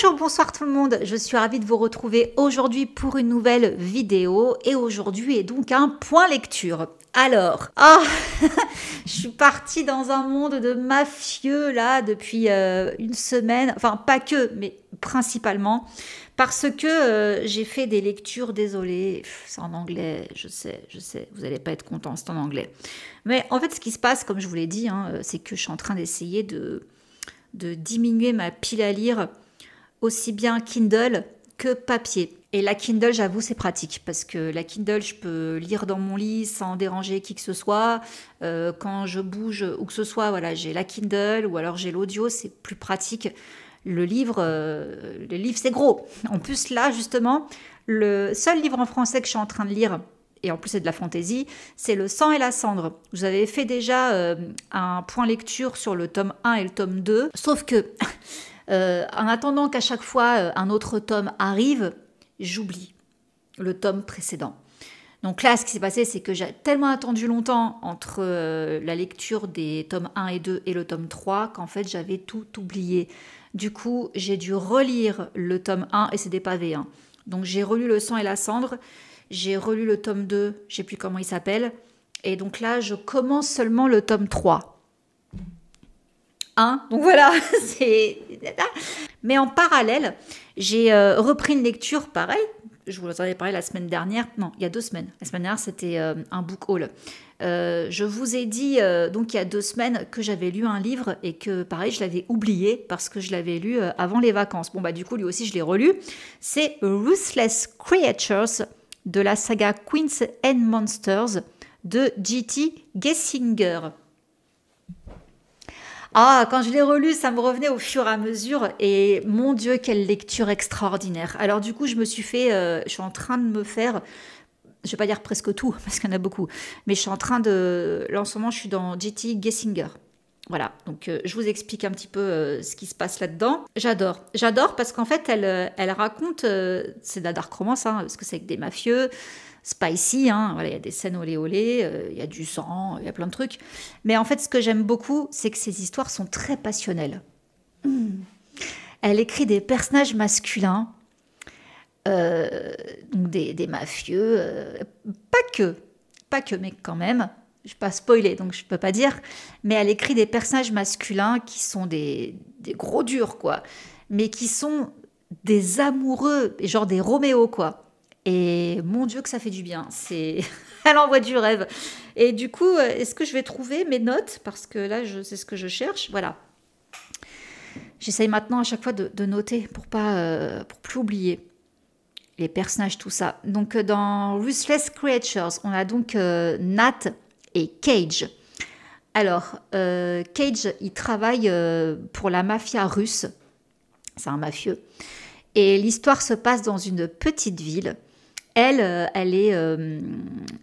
Bonjour, bonsoir tout le monde, je suis ravie de vous retrouver aujourd'hui pour une nouvelle vidéo et aujourd'hui est donc un point lecture. Alors, ah, je suis partie dans un monde de mafieux là depuis euh, une semaine, enfin pas que, mais principalement parce que euh, j'ai fait des lectures, désolé, c'est en anglais, je sais, je sais, vous n'allez pas être content, c'est en anglais. Mais en fait, ce qui se passe, comme je vous l'ai dit, hein, euh, c'est que je suis en train d'essayer de diminuer ma pile à lire aussi bien Kindle que papier. Et la Kindle, j'avoue, c'est pratique parce que la Kindle, je peux lire dans mon lit sans déranger qui que ce soit. Euh, quand je bouge ou que ce soit, voilà, j'ai la Kindle ou alors j'ai l'audio, c'est plus pratique. Le livre, euh, le livre, c'est gros. En plus, là, justement, le seul livre en français que je suis en train de lire, et en plus c'est de la fantaisie, c'est Le sang et la cendre. Vous avez fait déjà euh, un point lecture sur le tome 1 et le tome 2, sauf que Euh, en attendant qu'à chaque fois euh, un autre tome arrive, j'oublie le tome précédent. Donc là, ce qui s'est passé, c'est que j'ai tellement attendu longtemps entre euh, la lecture des tomes 1 et 2 et le tome 3 qu'en fait, j'avais tout oublié. Du coup, j'ai dû relire le tome 1 et c'est des pavés. Hein. Donc j'ai relu Le sang et la cendre, j'ai relu le tome 2, je sais plus comment il s'appelle. Et donc là, je commence seulement le tome 3. 1, hein Donc voilà, c'est mais en parallèle, j'ai euh, repris une lecture pareil. Je vous en avais parlé la semaine dernière. Non, il y a deux semaines. La semaine dernière, c'était euh, un book haul. Euh, je vous ai dit, donc il y a deux semaines, que j'avais lu un livre et que, pareil, je l'avais oublié parce que je l'avais lu avant les vacances. Bon, bah, du coup, lui aussi, je l'ai relu. C'est Ruthless Creatures de la saga Queens and Monsters de G.T. Gessinger. Ah, quand je l'ai relu, ça me revenait au fur et à mesure. Et mon Dieu, quelle lecture extraordinaire. Alors du coup, je me suis fait, euh, je suis en train de me faire je vais pas dire presque tout, parce qu'il y en a beaucoup, mais je suis en train de... Là, en ce moment, je suis dans J.T. Gessinger. Voilà, donc euh, je vous explique un petit peu euh, ce qui se passe là-dedans. J'adore, j'adore parce qu'en fait, elle, elle raconte, c'est de la dark romance, parce hein, que c'est avec des mafieux, spicy. Hein. Voilà, il y a des scènes olé olé, euh, il y a du sang, il y a plein de trucs. Mais en fait, ce que j'aime beaucoup, c'est que ces histoires sont très passionnelles. Mm. Elle écrit des personnages masculins, euh, des, mafieux, euh, pas que, pas que, mais quand même. Je ne vais pas spoiler, donc je ne peux pas dire. Mais elle écrit des personnages masculins qui sont des, des gros durs, quoi. Mais qui sont des amoureux, genre des Roméo, quoi et mon Dieu, que ça fait du bien. C'est, elle envoie du rêve. Et du coup, euh, est-ce que je vais trouver mes notes Parce que là, je, c'est ce que je cherche. Voilà. J'essaye maintenant à chaque fois de, noter pour pas, euh, pour plus oublier les personnages, tout ça. Donc, euh, dans Ruthless Creatures, on a donc Nat et Cage. Alors, Cage, il travaille pour la mafia russe. C'est un mafieux. Et l'histoire se passe dans une petite ville elle, euh, elle, est, euh,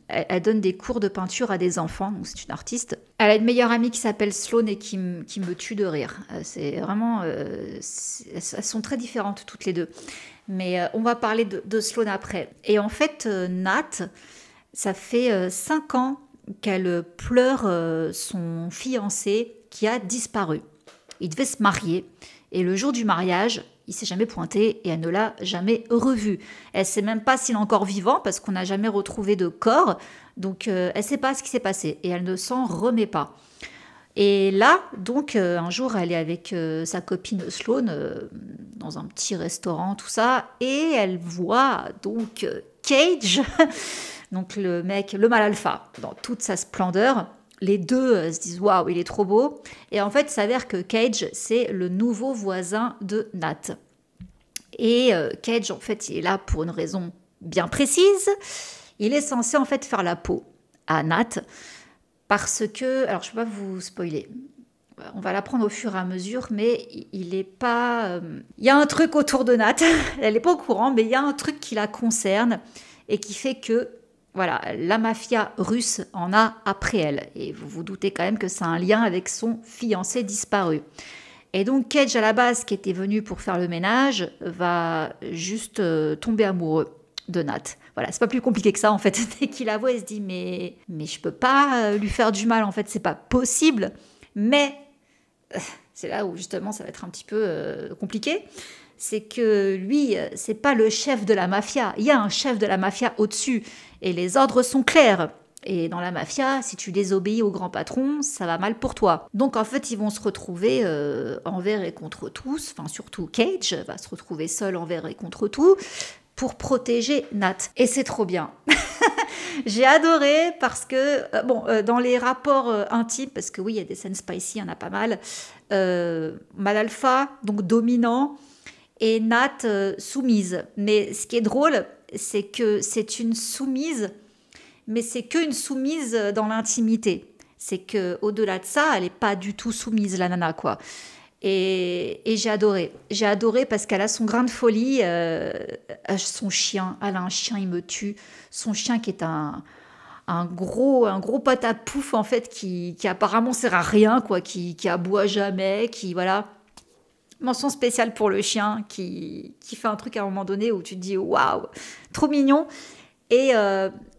elle, donne des cours de peinture à des enfants, donc c'est une artiste. Elle a une meilleure amie qui s'appelle Sloane et qui, me tue de rire. Euh, c'est vraiment. elles sont très différentes toutes les deux. Mais on va parler de, de, Sloane après. Et en fait, Nat, ça fait cinq ans qu'elle pleure son fiancé qui a disparu. Il devait se marier. Et le jour du mariage, il s'est jamais pointé et elle ne l'a jamais revu. Elle sait même pas s'il est encore vivant parce qu'on n'a jamais retrouvé de corps. Donc elle euh, elle sait pas ce qui s'est passé et elle ne s'en remet pas. Et là, donc euh, un jour, elle est avec euh, sa copine Sloane dans un petit restaurant, tout ça, et elle voit donc Cage, donc le mec, le mal alpha, dans toute sa splendeur les deux se disent waouh, il est trop beau. Et en fait, il s'avère que Cage, c'est le nouveau voisin de Nat. Et Cage, euh, en fait, il est là pour une raison bien précise. Il est censé, en fait, faire la peau à Nat. Parce que, alors je ne vais pas vous spoiler, on va l'apprendre au fur et à mesure, mais il n'est pas. Euh, il y a un truc autour de Nat, elle n'est pas au courant, mais il y a un truc qui la concerne et qui fait que, voilà, la mafia russe en a après elle. Et vous vous doutez quand même que c'est un lien avec son fiancé disparu. Et donc Cage à la base, qui était venu pour faire le ménage, va juste euh, tomber amoureux de Nat. Voilà, c'est pas plus compliqué que ça en fait. Dès qu'il la voit, il se dit mais mais je peux pas euh, lui faire du mal en fait, c'est pas possible. Mais euh, c'est là où justement ça va être un petit peu compliqué. C'est que lui, c'est pas le chef de la mafia. Il y a un chef de la mafia au-dessus et les ordres sont clairs. Et dans la mafia, si tu désobéis au grand patron, ça va mal pour toi. Donc en fait, ils vont se retrouver euh, envers et contre tous, enfin surtout Cage va se retrouver seul envers et contre tout pour protéger Nat. Et c'est trop bien. J'ai adoré parce que, euh, bon, euh, dans les rapports intimes, parce que oui, il y a des scènes spicy, il y en a pas mal, euh, Malalpha, donc dominant, et Nat soumise. Mais ce qui est drôle, c'est que c'est une soumise mais c'est qu'une soumise euh, dans l'intimité. C'est que au delà de ça, elle n'est pas du tout soumise, la nana, quoi. Et, et j'ai adoré. J'ai adoré parce qu'elle a son grain de folie. Euh, euh, son chien, elle a un chien, il me tue. Son chien qui est un, un gros un gros à pouf en fait qui, qui apparemment sert à rien quoi qui, qui aboie jamais qui voilà mention spéciale pour le chien qui, qui fait un truc à un moment donné où tu te dis waouh trop mignon et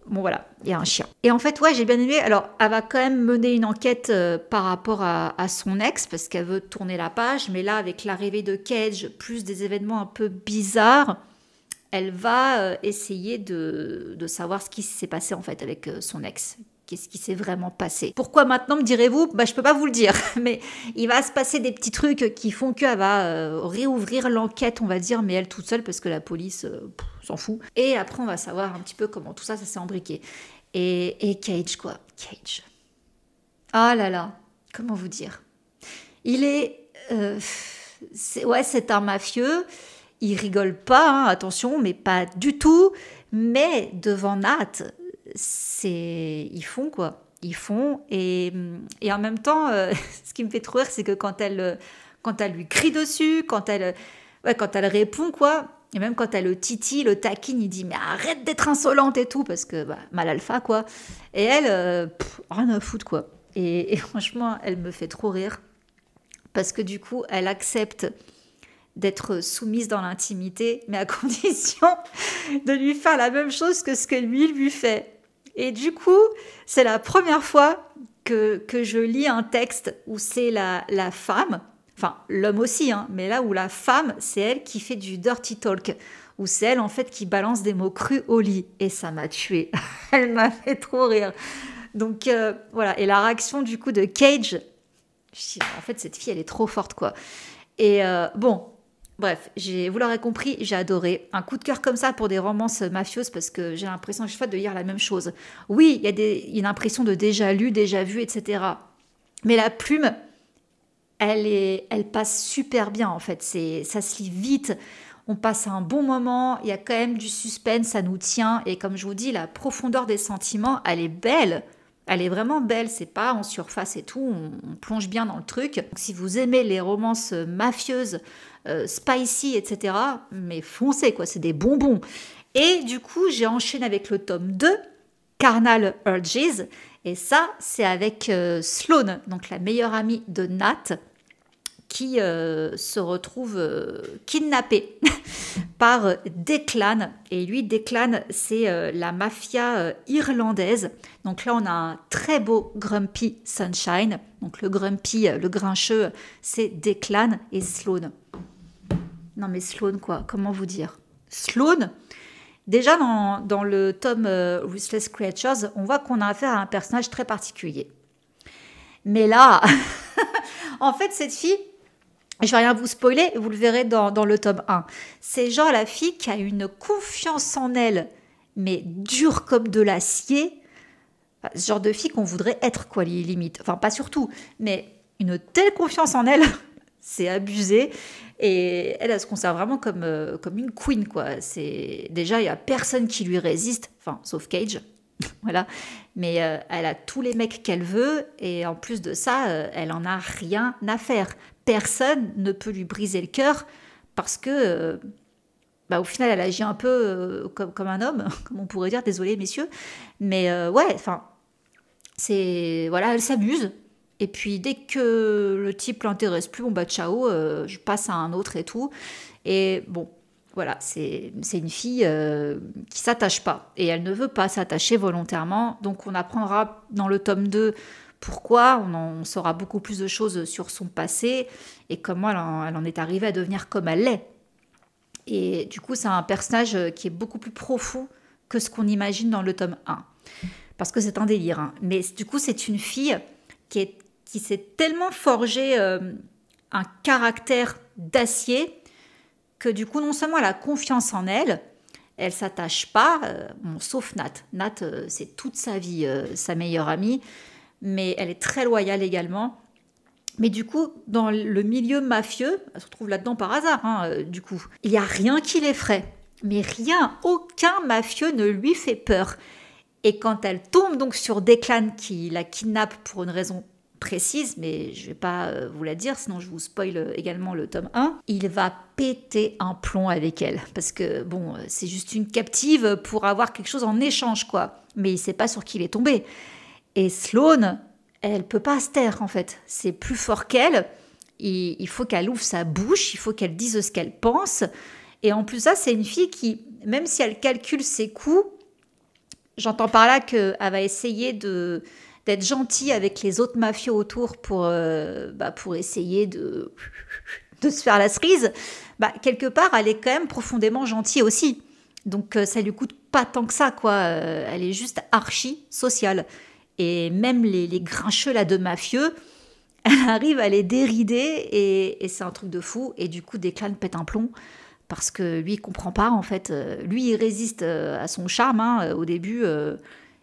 Bon voilà, il y a un chien. Et en fait, ouais, j'ai bien aimé. Alors, elle va quand même mener une enquête euh, par rapport à, son ex, parce qu'elle veut tourner la page. Mais là, avec l'arrivée de Cage, plus des événements un peu bizarres, elle va euh, essayer de, savoir ce qui s'est passé en fait avec euh, son ex qu'est-ce qui s'est vraiment passé. Pourquoi maintenant, me direz-vous bah, Je peux pas vous le dire, mais il va se passer des petits trucs qui font qu'elle va euh, réouvrir l'enquête, on va dire, mais elle toute seule, parce que la police euh, s'en fout. Et après, on va savoir un petit peu comment tout ça, s'est embriqué. Et, Cage, quoi. Cage. Ah là là, comment vous dire Il est... Euh, ouais, c'est un mafieux. Il rigole pas, hein, attention, mais pas du tout. Mais devant Nat, c'est ils font quoi ils font et, et en même temps euh, ce qui me fait trop rire c'est que quand elle quand elle lui crie dessus quand elle ouais, quand elle répond quoi et même quand elle le titille le taquine il dit mais arrête d'être insolente et tout parce que bah, mal alpha quoi et elle euh, rien à foutre quoi et, et, franchement elle me fait trop rire parce que du coup elle accepte d'être soumise dans l'intimité, mais à condition de lui faire la même chose que ce que lui lui fait. Et du coup, c'est la première fois que, je lis un texte où c'est la, femme, enfin l'homme aussi, hein, mais là où la femme, c'est elle qui fait du dirty talk, où c'est elle en fait qui balance des mots crus au lit. Et ça m'a tué elle m'a fait trop rire. Donc euh, voilà, et la réaction du coup de Cage, je en fait cette fille elle est trop forte quoi. Et euh, bon, Bref, vous l'aurez compris, j'ai adoré. Un coup de cœur comme ça pour des romances mafieuses parce que j'ai l'impression chaque fois de lire la même chose. Oui, il y a une impression de déjà lu, déjà vu, etc. Mais la plume, elle, est, elle passe super bien en fait. Ça se lit vite, on passe un bon moment, il y a quand même du suspense, ça nous tient. Et comme je vous dis, la profondeur des sentiments, elle est belle elle est vraiment belle, c'est pas en surface et tout, on, plonge bien dans le truc. si vous aimez les romances mafieuses euh, spicy, etc. Mais foncez, quoi, c'est des bonbons. Et du coup, j'ai enchaîné avec le tome 2, Carnal Urges. Et ça, c'est avec euh, Sloane, donc la meilleure amie de Nat, qui euh, se retrouve kidnappée par Declan. Et lui, Declan, c'est la mafia irlandaise. Donc là, on a un très beau Grumpy Sunshine. Donc le Grumpy, le grincheux, c'est Declan et Sloane. Non mais Sloane, quoi, comment vous dire Sloane Déjà, dans, le tome euh, Ruthless Creatures, on voit qu'on a affaire à un personnage très particulier. Mais là, en fait, cette fille, je vais rien vous spoiler, vous le verrez dans, le tome 1. C'est genre la fille qui a une confiance en elle, mais dure comme de l'acier. ce genre de fille qu'on voudrait être, quoi, limite. Enfin, pas surtout, mais une telle confiance en elle c'est abusé. Et elle, elle se conserve vraiment comme, euh, comme une queen, quoi. C'est déjà, il n'y a personne qui lui résiste, enfin, sauf Cage, voilà. Mais euh, elle a tous les mecs qu'elle veut, et en plus de ça, euh, elle n'en a rien à faire. Personne ne peut lui briser le cœur parce que, bah, au final, elle agit un peu comme, comme un homme, comme on pourrait dire. Désolé, messieurs, mais ouais, enfin, c'est voilà, elle s'amuse et puis dès que le type l'intéresse plus, bon bah ciao, euh, je passe à un autre et tout. Et bon, voilà, c'est une fille qui euh, qui s'attache pas. Et elle ne veut pas s'attacher volontairement. Donc on apprendra dans le tome 2 pourquoi, on, saura beaucoup plus de choses sur son passé et comment elle en, est arrivée à devenir comme elle l'est. Et du coup, c'est un personnage euh, qui est beaucoup plus profond que ce qu'on imagine dans le tome 1. Parce que c'est un délire. Hein. Mais du coup, c'est une fille qui est qui s'est tellement forgé euh, un caractère d'acier que du coup, non seulement elle a confiance en elle, elle s'attache pas, euh, sauf Nat. Nat, euh, c'est toute sa vie sa meilleure amie, mais elle est très loyale également. Mais du coup, dans le milieu mafieux, elle se retrouve là-dedans par hasard, hein, du coup, il n'y a rien qui l'effraie. Mais rien, aucun mafieux ne lui fait peur. Et quand elle tombe donc sur clans qui la kidnappe pour une raison précise, mais je ne vais pas euh, vous la dire, sinon je vous spoil également le tome 1. Il va péter un plomb avec elle, parce que bon, euh, c'est juste une captive pour avoir quelque chose en échange, quoi. Mais il sait pas sur qui il est tombé. Et Sloane, elle peut pas se taire, en fait. C'est plus fort qu'elle. Il faut qu'elle ouvre sa bouche, il faut qu'elle dise ce qu'elle pense. Et en plus, ça, c'est une fille qui, même si elle calcule ses coûts, j'entends par là qu'elle va essayer de, d'être gentil avec les autres mafieux autour pour, euh, bah, pour essayer de, de se faire la cerise, bah, quelque part, elle est quand même profondément gentille aussi. Donc euh, ça lui coûte pas tant que ça, quoi. Euh, elle est juste archi sociale. Et même les, les grincheux là de mafieux, elle arrive à les dérider et, c'est un truc de fou. Et du coup, déclan pète un plomb parce que lui, il comprend pas en fait. Lui, il résiste à son charme hein, au début.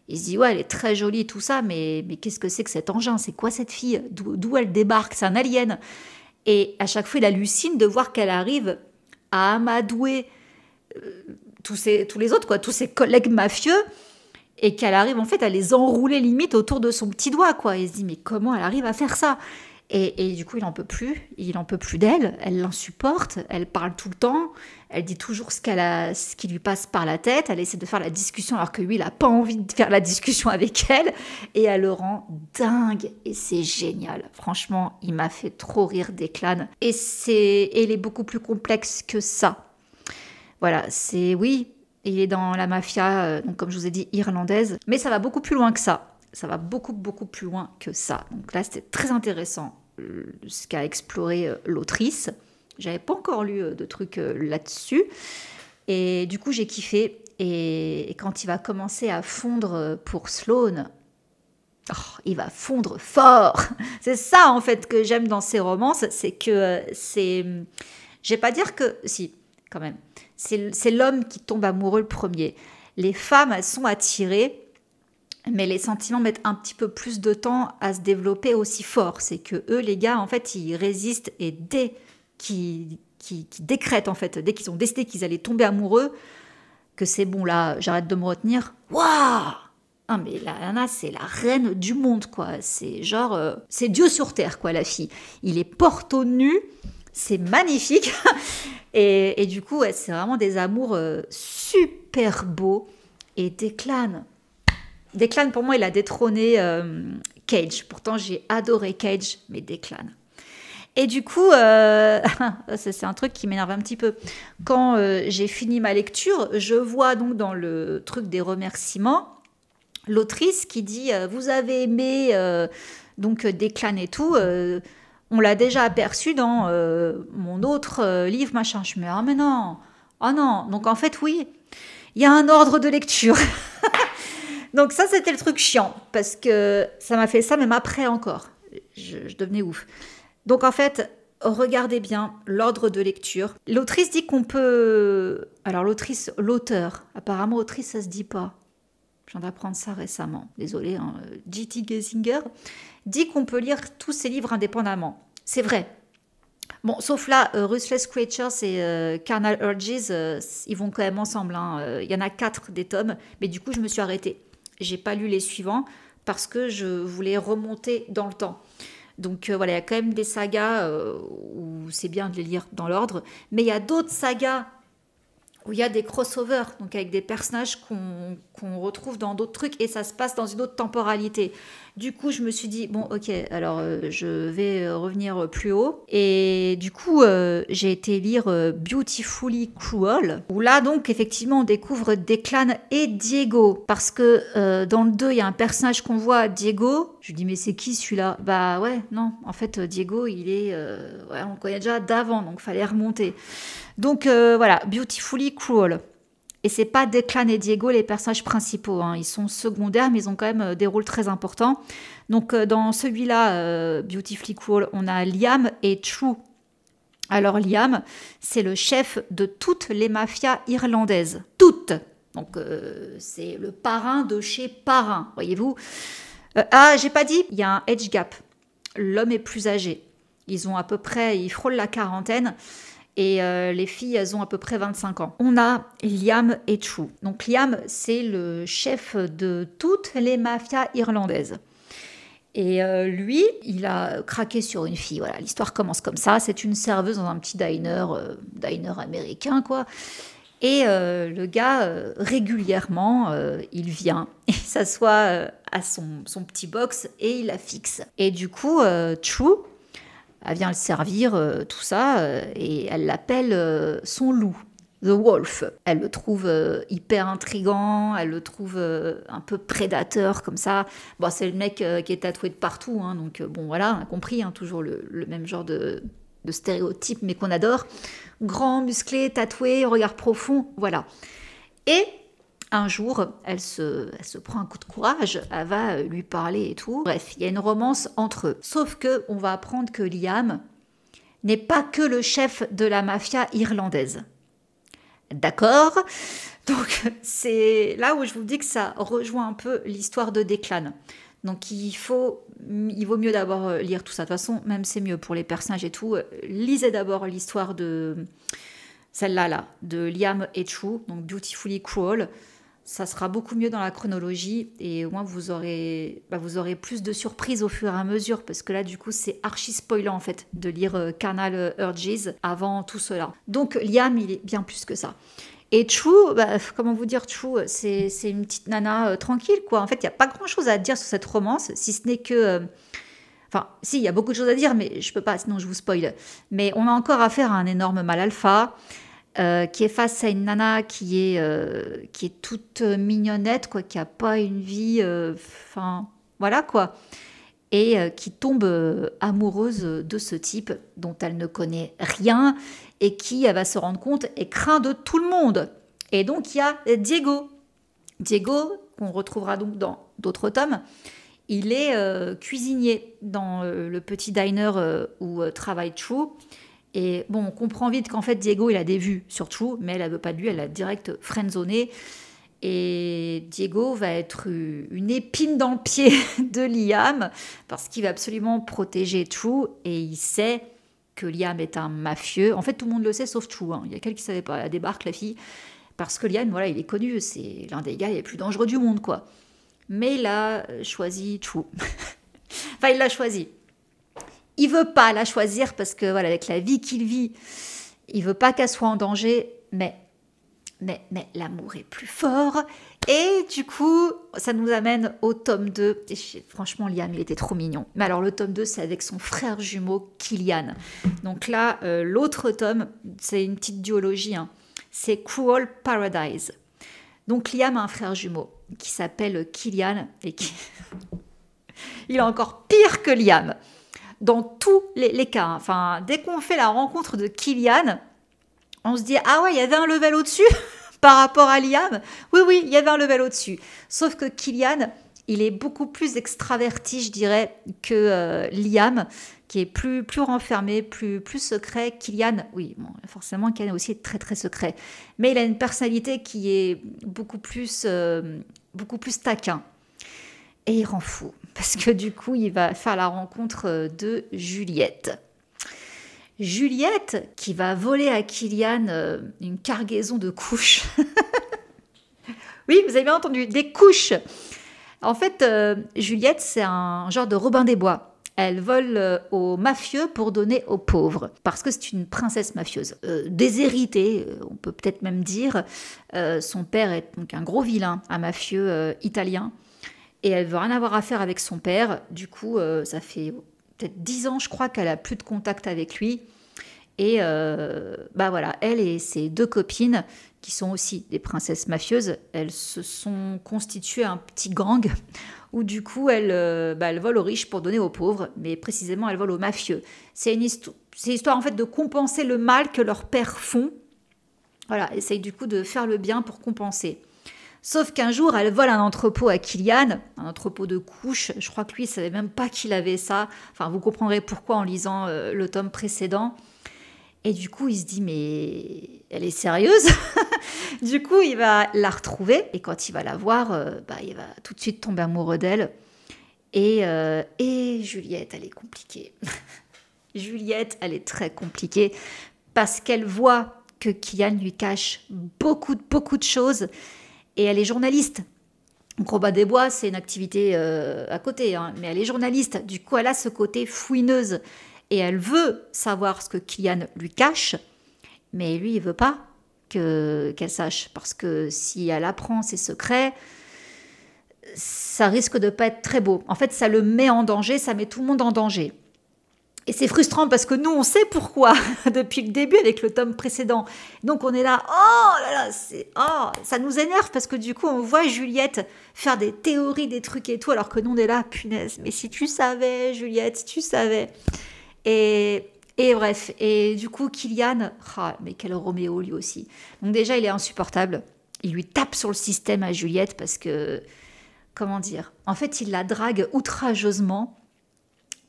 Il se dit, ouais, elle est très jolie et tout ça, mais, qu'est-ce que c'est que cet engin C'est quoi cette fille D'où elle débarque C'est un alien. Et à chaque fois, il hallucine de voir qu'elle arrive à amadouer euh, tous, ces, tous les autres, quoi, tous ses collègues mafieux, et qu'elle arrive en fait à les enrouler limite autour de son petit doigt. quoi. Il se dit, mais comment elle arrive à faire ça et, du coup, il n'en peut plus, il n'en peut plus d'elle, elle l'insupporte, elle parle tout le temps, elle dit toujours ce, qu'elle a, ce qui lui passe par la tête, elle essaie de faire la discussion alors que lui, il n'a pas envie de faire la discussion avec elle, et elle le rend dingue, et c'est génial. Franchement, il m'a fait trop rire des clans, et c'est, il est beaucoup plus complexe que ça. Voilà, c'est oui, il est dans la mafia, euh, donc comme je vous ai dit, irlandaise, mais ça va beaucoup plus loin que ça. Ça va beaucoup, beaucoup plus loin que ça. Donc là, c'était très intéressant euh, ce qu'a exploré euh, l'autrice. J'avais pas encore lu euh, de trucs là-dessus. Et du coup, j'ai kiffé. Et, quand il va commencer à fondre pour Sloane, oh, il va fondre fort. C'est ça, en fait, que j'aime dans ses romances. C'est que c'est. j'ai vais pas dire que. Si, quand même. C'est l'homme qui tombe amoureux le premier. Les femmes, elles sont attirées mais les sentiments mettent un petit peu plus de temps à se développer aussi fort. C'est que eux, les gars, en fait, ils résistent et dès qu'ils décrètent, en fait, dès qu'ils ont décidé qu'ils allaient tomber amoureux, que c'est bon, là, j'arrête de me retenir, waouh ah mais la c'est la reine du monde quoi, c'est genre euh, c'est Dieu sur terre quoi la fille. Il est porte aux nu, c'est magnifique et, du coup c'est vraiment des amours euh, super beaux et déclanent. Declan, pour moi, il a détrôné euh, Cage. Pourtant, j'ai adoré Cage, mais Declan. Et du coup, euh, c'est un truc qui m'énerve un petit peu. Quand euh, j'ai fini ma lecture, je vois donc dans le truc des remerciements l'autrice qui dit Vous avez aimé donc Declan et tout on l'a déjà aperçu dans mon autre livre, machin. Je me dis, ah mais non, ah non. Donc en fait, oui, il y a un ordre de lecture. Donc ça, c'était le truc chiant, parce que ça m'a fait ça même après encore. Je, devenais ouf. Donc en fait, regardez bien l'ordre de lecture. L'autrice dit qu'on peut... Alors l'autrice, l'auteur, apparemment autrice, ça se dit pas. j'en viens d'apprendre ça récemment, désolé. Hein. G.T. Geisinger dit qu'on peut lire tous ses livres indépendamment. C'est vrai, Bon, sauf là, euh, Ruthless Creatures et euh, Carnal Urges, euh, ils vont quand même ensemble. Hein. Il y en a quatre des tomes, mais du coup, je me suis arrêtée. J'ai pas lu les suivants parce que je voulais remonter dans le temps. Donc euh, voilà, il y a quand même des sagas euh, où c'est bien de les lire dans l'ordre, mais il y a d'autres sagas où il y a des crossovers, donc avec des personnages qu'on retrouve dans d'autres trucs et ça se passe dans une autre temporalité. Du coup, je me suis dit, bon, ok, alors euh, je vais euh, revenir euh, plus haut. Et du coup, j'ai été lire Beautifully Cruel, où là, donc, effectivement, on découvre Declan et Diego. Parce que dans le 2, il y a un personnage qu'on voit, Diego, je lui dis, mais c'est qui celui-là Bah ouais, non, en fait, euh, Diego, il est. Euh, ouais, on le connaît déjà d'avant, donc fallait remonter. Donc euh, voilà, Beautifully Cruel. Et c'est pas Declan et Diego les personnages principaux. Hein. Ils sont secondaires, mais ils ont quand même des rôles très importants. Donc dans celui-là, Beautifully Cruel, on a Liam et True. Alors Liam, c'est le chef de toutes les mafias irlandaises. Toutes donc c'est le parrain de chez parrain, voyez-vous. Euh, ah, j'ai pas dit, il y a un age gap. L'homme est plus âgé. Ils ont à peu près, ils frôlent la quarantaine. Et euh, les filles, elles ont à peu près 25 ans. On a Liam et Donc Liam, c'est le chef de toutes les mafias irlandaises. Et euh, lui, il a craqué sur une fille. Voilà, l'histoire commence comme ça. C'est une serveuse dans un petit diner, diner américain, quoi. Et le gars, régulièrement, il vient et s'assoit son, petit box et il la fixe. Et du coup, euh, True elle vient le servir, euh, tout ça, euh, et elle l'appelle euh, son loup. The Wolf. Elle le trouve hyper intrigant, elle le trouve un peu prédateur comme ça. Bon, c'est le mec qui est tatoué de partout, hein, donc bon voilà, on a compris, hein, toujours le, même genre de, de stéréotype, mais qu'on adore. Grand, musclé, tatoué, regard profond, voilà. Et un jour, elle se, prend un coup de courage, elle va lui parler et tout. Bref, il y a une romance entre eux. Sauf que on va apprendre que Liam n'est pas que le chef de la mafia irlandaise. D'accord Donc c'est là où je vous dis que ça rejoint un peu l'histoire de Declan. Donc il faut, il vaut mieux d'abord lire tout ça. De toute façon, même c'est mieux pour les personnages et tout. Lisez d'abord l'histoire de celle-là là, de Liam et Chu, donc Beautifully Cruel ça sera beaucoup mieux dans la chronologie et au moins vous aurez, bah, vous aurez plus de surprises au fur et à mesure parce que là du coup c'est archi spoilant en fait de lire euh, Canal euh, Urges avant tout cela. Donc Liam il est bien plus que ça. Et chou bah, comment vous dire chou c'est une petite nana euh, tranquille quoi. En fait il n'y a pas grand chose à dire sur cette romance si ce n'est que... Enfin, si, il y a beaucoup de choses à dire, mais je peux pas, sinon je vous spoil. Mais on a encore affaire à un énorme mal alpha. Euh, qui est face à une nana qui est, euh, toute mignonnette, quoi, qui n'a pas une vie. Euh, enfin, voilà quoi. Et qui tombe amoureuse de ce type dont elle ne connaît rien et qui elle va se rendre compte est craint de tout le monde. Et donc il y a Diego. Diego, qu'on retrouvera donc dans d'autres tomes, il est cuisinier dans le petit diner où travaille True. Et bon, on comprend vite qu'en fait, Diego, il a des vues sur True, mais elle, ne veut pas de lui, elle a direct friendzoné. Et Diego va être une épine dans le pied de Liam, parce qu'il va absolument protéger True, et il sait que Liam est un mafieux. En fait, tout le monde le sait, sauf True. Hein. Il y a quelqu'un qui savait pas, elle débarque, la fille. Parce que Liam, voilà, il est connu, c'est l'un des gars les plus dangereux du monde, quoi. Mais il a choisi True. enfin, il l'a choisi il veut pas la choisir parce que voilà, avec la vie qu'il vit, il veut pas qu'elle soit en danger, mais mais, mais l'amour est plus fort. Et du coup, ça nous amène au tome 2. franchement, Liam, il était trop mignon. Mais alors, le tome 2, c'est avec son frère jumeau, Kilian. Donc là, euh, l'autre tome, c'est une petite duologie. Hein. C'est Cruel Paradise. Donc, Liam a un frère jumeau qui s'appelle Kilian et qui. il est encore pire que Liam dans tous les, cas. Hein. Enfin, dès qu'on fait la rencontre de Kylian, on se dit ah ouais, il y avait un level au-dessus par rapport à Liam. Oui, oui, il y avait un level au-dessus. Sauf que Kylian, il est beaucoup plus extraverti, je dirais, que euh, Liam, qui est plus, plus renfermé, plus, plus secret. Kylian, oui, bon, forcément, Kylian aussi très, très secret. Mais il a une personnalité qui est beaucoup plus, euh, beaucoup plus taquin. Et il rend fou parce que du coup, il va faire la rencontre euh, de Juliette. Juliette qui va voler à Kylian euh, une cargaison de couches. oui, vous avez bien entendu, des couches. En fait, euh, Juliette, c'est un genre de Robin des Bois. Elle vole aux mafieux pour donner aux pauvres, parce que c'est une princesse mafieuse. déshéritée, on peut peut-être même dire. son père est donc un gros vilain, un mafieux italien et elle veut rien avoir à faire avec son père. Du coup, euh, ça fait peut-être dix ans, je crois, qu'elle a plus de contact avec lui. Et euh, bah voilà, elle et ses deux copines, qui sont aussi des princesses mafieuses, elles se sont constituées un petit gang où du coup elles, euh, bah, volent aux riches pour donner aux pauvres, mais précisément elles volent aux mafieux. C'est une histoire en fait de compenser le mal que leurs pères font. Voilà, essayent du coup de faire le bien pour compenser. Sauf qu'un jour, elle vole un entrepôt à Kilian, un entrepôt de couches. Je crois que lui, il savait même pas qu'il avait ça. Enfin, vous comprendrez pourquoi en lisant euh, le tome précédent. Et du coup, il se dit, mais elle est sérieuse Du coup, il va la retrouver. Et quand il va la voir, euh, bah, il va tout de suite tomber amoureux d'elle. Et, euh, Juliette, elle est compliquée. Juliette, elle est très compliquée parce qu'elle voit que Kylian lui cache beaucoup, beaucoup de choses et elle est journaliste. Gros combat des bois, c'est une activité euh, à côté, hein. mais elle est journaliste. Du coup, elle a ce côté fouineuse et elle veut savoir ce que Kylian lui cache, mais lui, il veut pas qu'elle sache parce que si elle apprend ses secrets, ça risque de pas être très beau. En fait, ça le met en danger, ça met tout le monde en danger et c'est frustrant parce que nous, on sait pourquoi depuis le début avec le tome précédent. Donc on est là, oh là là, oh, ça nous énerve parce que du coup, on voit Juliette faire des théories, des trucs et tout, alors que nous, on est là, punaise, mais si tu savais, Juliette, si tu savais. Et, et bref, et du coup, Kylian, oh, mais quel Roméo lui aussi. Donc déjà, il est insupportable. Il lui tape sur le système à Juliette parce que, comment dire, en fait, il la drague outrageusement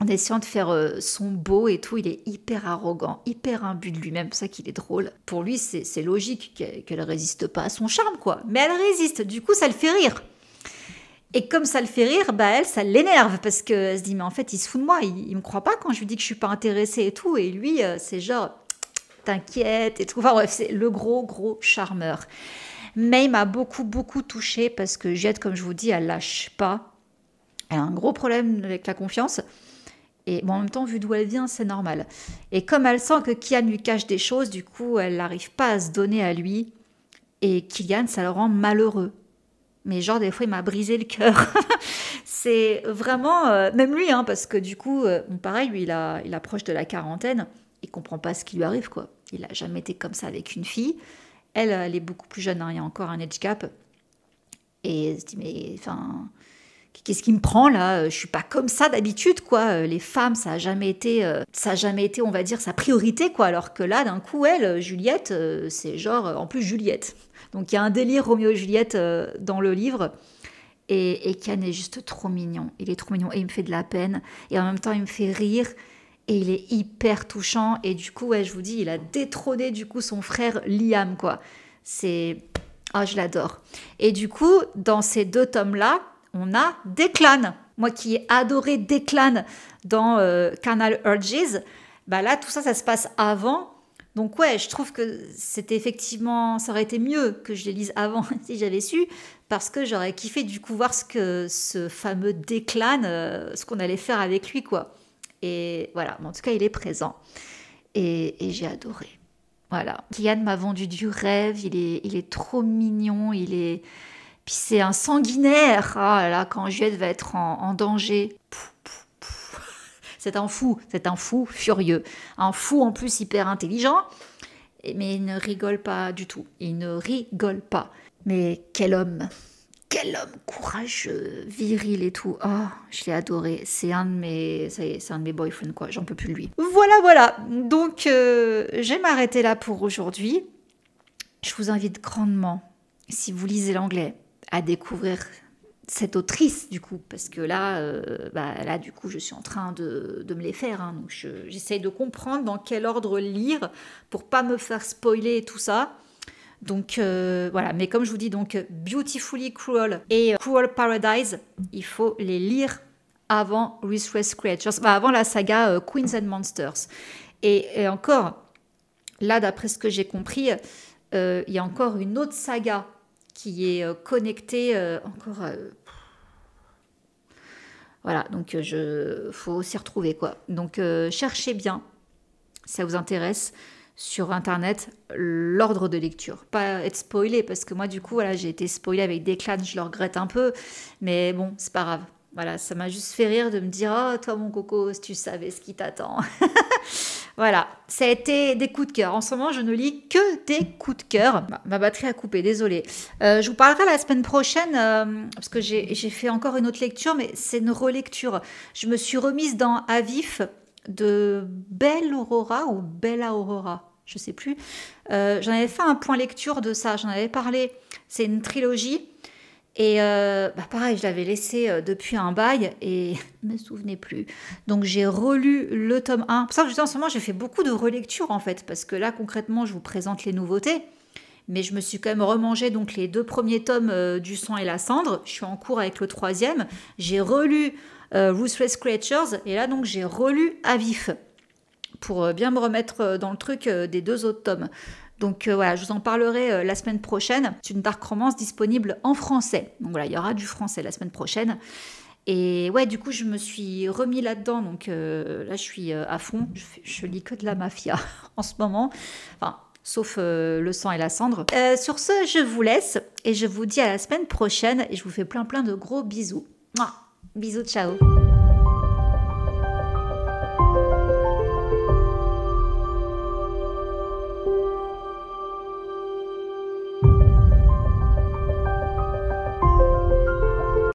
en essayant de faire euh, son beau et tout, il est hyper arrogant, hyper imbu de lui-même, c'est ça qu'il est drôle. Pour lui, c'est logique qu'elle ne résiste pas à son charme, quoi. Mais elle résiste, du coup, ça le fait rire. Et comme ça le fait rire, bah elle, ça l'énerve parce qu'elle se dit mais en fait il se fout de moi, il, ne me croit pas quand je lui dis que je suis pas intéressée et tout. Et lui, euh, c'est genre t'inquiète et tout. Enfin bref, c'est le gros gros charmeur. Mais il m'a beaucoup beaucoup touchée parce que Jette, comme je vous dis, elle lâche pas. Elle a un gros problème avec la confiance. Et bon, en même temps, vu d'où elle vient, c'est normal. Et comme elle sent que Kian lui cache des choses, du coup, elle n'arrive pas à se donner à lui. Et Kian, ça le rend malheureux. Mais genre, des fois, il m'a brisé le cœur. c'est vraiment, euh, même lui, hein, parce que du coup, euh, pareil, lui, il, il approche de la quarantaine. Il comprend pas ce qui lui arrive, quoi. Il n'a jamais été comme ça avec une fille. Elle, elle est beaucoup plus jeune, hein. il y a encore un edge gap. Et elle se dit, mais enfin, qu'est-ce qui me prend là euh, Je suis pas comme ça d'habitude quoi. Euh, les femmes, ça a jamais été, euh, ça jamais été, on va dire, sa priorité quoi. Alors que là, d'un coup, elle, Juliette, c'est genre en plus Juliette. Donc il y a un délire Roméo et Juliette dans le livre. Et, et Ken est juste trop mignon. Il est trop mignon et il me fait de la peine. Et en même temps, il me fait rire. Et il est hyper touchant. Et du coup, je vous dis, il a détrôné du coup son frère Liam quoi. C'est ah, je l'adore. Et du coup, dans ces deux tomes-là, on a Déclan Moi qui ai adoré Déclan dans euh, Canal Urges, bah là tout ça ça se passe avant. Donc ouais, je trouve que c'était effectivement, ça aurait été mieux que je les lise avant si j'avais su, parce que j'aurais kiffé du coup voir ce que ce fameux Declan, euh, ce qu'on allait faire avec lui quoi. Et voilà, en tout cas il est présent et, j'ai adoré. Voilà. Kian m'a vendu du rêve, il est, il est trop mignon, il est, puis c'est un sanguinaire. Ah là, quand Juliette va être en, danger. C'est un fou, c'est un fou furieux. Un fou en plus hyper intelligent, mais il ne rigole pas du tout. Il ne rigole pas. Mais quel homme Quel homme courageux, viril et tout. Oh, je l'ai adoré. C'est un de mes, c'est un de mes boyfriends quoi. J'en peux plus de lui. Voilà, voilà. Donc euh, je vais m'arrêter là pour aujourd'hui. Je vous invite grandement, si vous lisez l'anglais, à découvrir cette autrice du coup parce que là euh, bah, là du coup je suis en train de, de me les faire hein, donc j'essaye de comprendre dans quel ordre lire pour pas me faire spoiler et tout ça donc euh, voilà mais comme je vous dis donc Beautifully Cruel et Cruel Paradise il faut les lire avant restless Creatures avant la saga euh, Queens and Monsters et, et encore là d'après ce que j'ai compris il y a encore une autre saga qui est euh, connecté euh, encore. Euh, voilà, donc je faut s'y retrouver quoi. Donc cherchez bien, si ça vous intéresse sur internet l'ordre de lecture. Pas être spoilé, parce que moi, du coup, voilà, j'ai été spoilé avec des clans je le regrette un peu, mais bon, c'est pas grave. Voilà, ça m'a juste fait rire de me dire, ah toi, mon coco, si tu savais ce qui t'attend. Voilà, ça a été des coups de cœur. En ce moment, je ne lis que des coups de cœur. ma batterie a coupé, désolée. Euh, je vous parlerai la semaine prochaine, euh, parce que j'ai fait encore une autre lecture, mais c'est une relecture. Je me suis remise dans Avif de Belle Aurora ou Bella Aurora, je ne sais plus. Euh, j'en avais fait un point lecture de ça, j'en avais parlé. C'est une trilogie. Et euh, bah pareil, je l'avais laissé euh, depuis un bail et je me souvenais plus. Donc j'ai relu le tome 1. pour ça que je en ce moment, j'ai fait beaucoup de relectures en fait, parce que là concrètement, je vous présente les nouveautés. Mais je me suis quand même remangé donc les deux premiers tomes euh, du sang et la cendre. Je suis en cours avec le troisième. J'ai relu Ruthless Creatures et là donc j'ai relu Avif. vif pour bien me remettre dans le truc des deux autres tomes. Donc euh, voilà, je vous en parlerai euh, la semaine prochaine. C'est une dark romance disponible en français. Donc voilà, il y aura du français la semaine prochaine. Et ouais, du coup, je me suis remis là-dedans. Donc euh, là, je suis à fond. Je, lis que de la mafia en ce moment. Enfin, sauf le sang et la cendre. sur ce, je vous laisse et je vous dis à la semaine prochaine. Et je vous fais plein plein de gros bisous. Bisous, ciao.